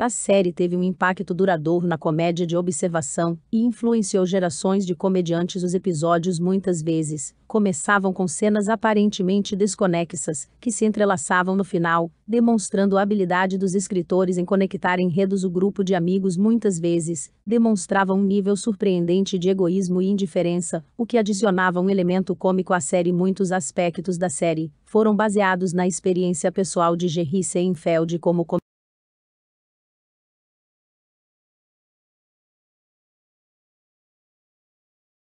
A série teve um impacto duradouro na comédia de observação e influenciou gerações de comediantes. Os episódios muitas vezes começavam com cenas aparentemente desconexas, que se entrelaçavam no final, demonstrando a habilidade dos escritores em conectar enredos. O grupo de amigos muitas vezes demonstrava um nível surpreendente de egoísmo e indiferença, o que adicionava um elemento cômico à série. Muitos aspectos da série foram baseados na experiência pessoal de Jerry Seinfeld como